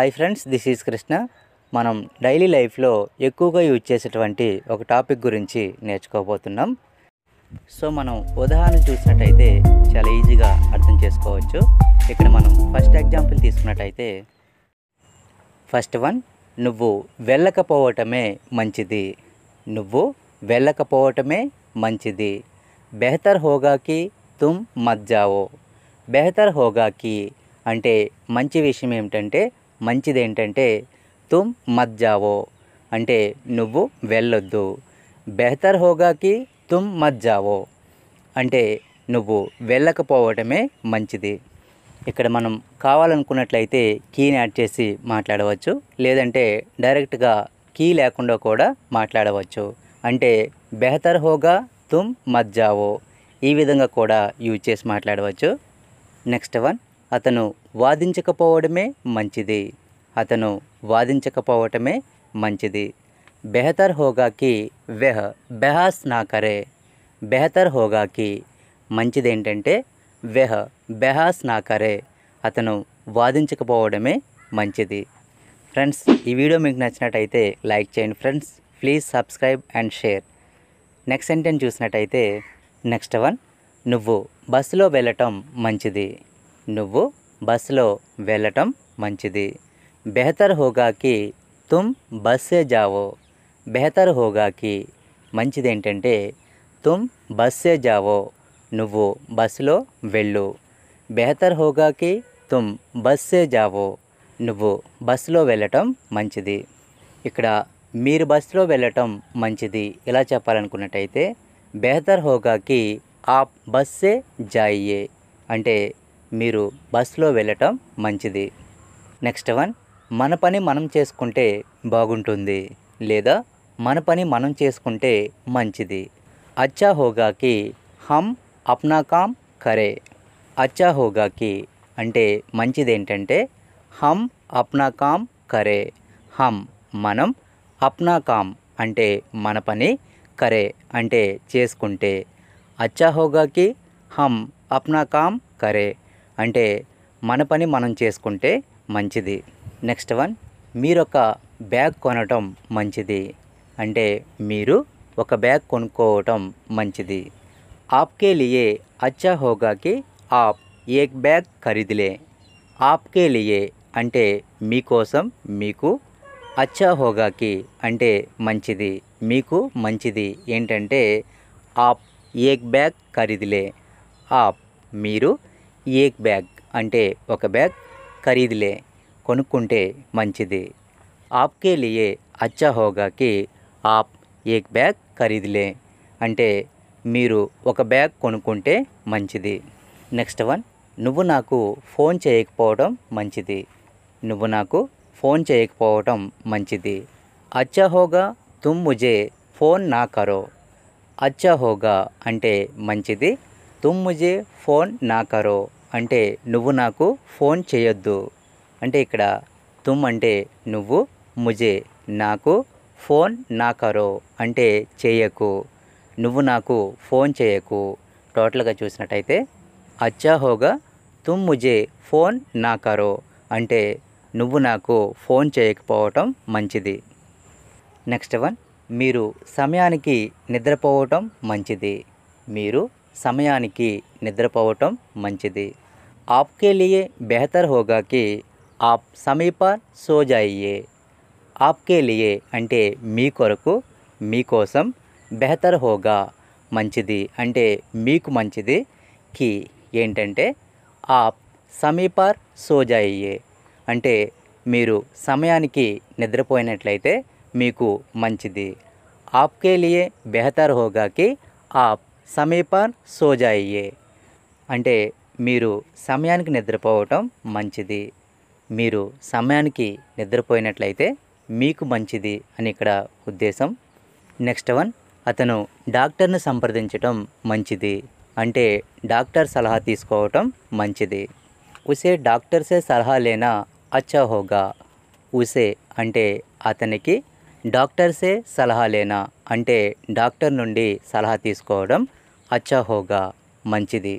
hi friends this is Krishna మనం daily లైఫ్లో ఎక్కువగా యూజ్ చేసేటువంటి ఒక టాపిక్ గురించి నేర్చుకోబోతున్నాం సో మనం ఉదాహరణ చూసినట్టయితే చాలా ఈజీగా అర్థం చేసుకోవచ్చు ఇక్కడ మనం ఫస్ట్ ఎగ్జాంపుల్ తీసుకున్నట్టయితే ఫస్ట్ వన్ నువ్వు వెళ్ళకపోవటమే మంచిది నువ్వు వెళ్ళకపోవటమే మంచిది బెహతర్ హోగాకి తుమ్ మజ్జావో జావో బెహతర్ హోగాకి అంటే మంచి విషయం ఏమిటంటే మంచిది ఏంటంటే తుమ్ మత్ జావో అంటే నువ్వు వెళ్ళొద్దు బెహతర్ హోగాకి తుమ్ మత్ జావో అంటే నువ్వు వెళ్ళకపోవటమే మంచిది ఇక్కడ మనం కావాలనుకున్నట్లయితే కీని యాడ్ చేసి మాట్లాడవచ్చు లేదంటే డైరెక్ట్గా కీ లేకుండా కూడా మాట్లాడవచ్చు అంటే బెహతర్ హోగా తుమ్ మత్ జావో ఈ విధంగా కూడా యూజ్ చేసి మాట్లాడవచ్చు నెక్స్ట్ వన్ అతను వాదించకపోవడమే మంచిది అతను వాదించకపోవటమే మంచిది బెహతర్ హోగాకి వెహ్ బెహాస్ నా కరే బెహతర్ హోగాకి మంచిదేంటంటే వెహ్ బెహాస్ నా కరే అతను వాదించకపోవడమే మంచిది ఫ్రెండ్స్ ఈ వీడియో మీకు నచ్చినట్టయితే లైక్ చేయండి friends please subscribe and share next sentence చూసినట్టయితే నెక్స్ట్ వన్ నువ్వు బస్సులో వెళ్ళటం మంచిది నువ్వు బస్సులో వెళ్ళటం మంచిది బెహతర్ హోగాకి తుమ్ బస్సే జావో బెహతర్ హోగాకి మంచిదేంటంటే తుమ్ బస్సే జావో నువ్వు బస్సులో వెళ్ళు బెహతర్ హోగాకి తుమ్ బస్సే జావో నువ్వు బస్సులో వెళ్ళటం మంచిది ఇక్కడ మీరు బస్సులో వెళ్ళటం మంచిది ఇలా చెప్పాలనుకున్నట్టయితే బెహతర్ హోగాకి ఆ బస్సే జాయియే అంటే మీరు బస్సులో వెళ్ళటం మంచిది నెక్స్ట్ వన్ మన పని మనం చేసుకుంటే బాగుంటుంది లేదా మన పని మనం చేసుకుంటే మంచిది అచ్చా హోగాకి హమ్ అప్నా కామ్ కరే అచ్చా హోగాకి అంటే మంచిది ఏంటంటే హమ్ అప్నా కామ్ కరే హమ్ మనం అప్నా కామ్ అంటే మన పని కరే అంటే చేసుకుంటే అచ్చా హోగాకి హమ్ అప్నా కామ్ కరే అంటే మన పని మనం చేసుకుంటే మంచిది నెక్స్ట్ వన్ మీరొక బ్యాగ్ కొనటం మంచిది అంటే మీరు ఒక బ్యాగ్ కొనుక్కోవటం మంచిది ఆప్కే లియే అచ్చా హోగాకి ఆప్ ఏక్ బ్యాగ్ ఖరీదులే ఆప్కే లియే అంటే మీకోసం మీకు అచ్చా హోగాకి అంటే మంచిది మీకు మంచిది ఏంటంటే ఆప్ ఏక్ బ్యాగ్ ఖరీదులే ఆప్ మీరు ఏక్ బ్యాగ్ అంటే ఒక బ్యాగ్ ఖరీదులే కొనుక్కుంటే మంచిది ఆప్కే లియే అచ్చా హోగాకి ఆప్ ఏక్ బ్యాగ్ ఖరీదులే అంటే మీరు ఒక బ్యాగ్ కొనుక్కుంటే మంచిది నెక్స్ట్ వన్ నువ్వు నాకు ఫోన్ చేయకపోవడం మంచిది నువ్వు నాకు ఫోన్ చేయకపోవడం మంచిది అచ్చా హోగా తుమ్ ముజే ఫోన్ నా కరో అచ్చా హోగా అంటే మంచిది తుమ్ ముజే ఫోన్ నా కరో అంటే నువ్వు నాకు ఫోన్ చేయొద్దు అంటే ఇక్కడ తుమ్ అంటే నువ్వు ముజే నాకు ఫోన్ నా కరో అంటే చేయకు నువ్వు నాకు ఫోన్ చేయకు టోటల్గా చూసినట్టయితే అచ్చా హోగా తుమ్ ముజే ఫోన్ నా కరో అంటే నువ్వు నాకు ఫోన్ చేయకపోవటం మంచిది నెక్స్ట్ వన్ మీరు సమయానికి నిద్రపోవటం మంచిది మీరు సమయానికి నిద్రపోవటం మంచిది ఆప్కే लिए బెహతర్ హోగాకి ఆప్ आप సోజాయియే ఆప్కే सो అంటే మీ కొరకు మీకోసం బెహతర్ హోగా మంచిది అంటే మీకు మంచిది కి ఏంటంటే ఆప్ సమీపర్ సోజాయియే అంటే మీరు సమయానికి నిద్రపోయినట్లయితే మీకు మంచిది ఆప్కే లియే బెహతర్ హోగాకి ఆప్ समय पर सो అంటే మీరు సమయానికి నిద్రపోవటం మంచిది మీరు సమయానికి నిద్రపోయినట్లయితే మీకు మంచిది అని ఇక్కడ ఉద్దేశం నెక్స్ట్ వన్ అతను డాక్టర్ను సంప్రదించటం మంచిది అంటే డాక్టర్ సలహా తీసుకోవటం మంచిది ఉసే డాక్టర్సే సలహా లేనా అచ్చా హోగా ఉసే అంటే అతనికి డాక్టర్సే సలహా లేనా అంటే డాక్టర్ నుండి సలహా తీసుకోవడం అచ్చా హోగా మంచిది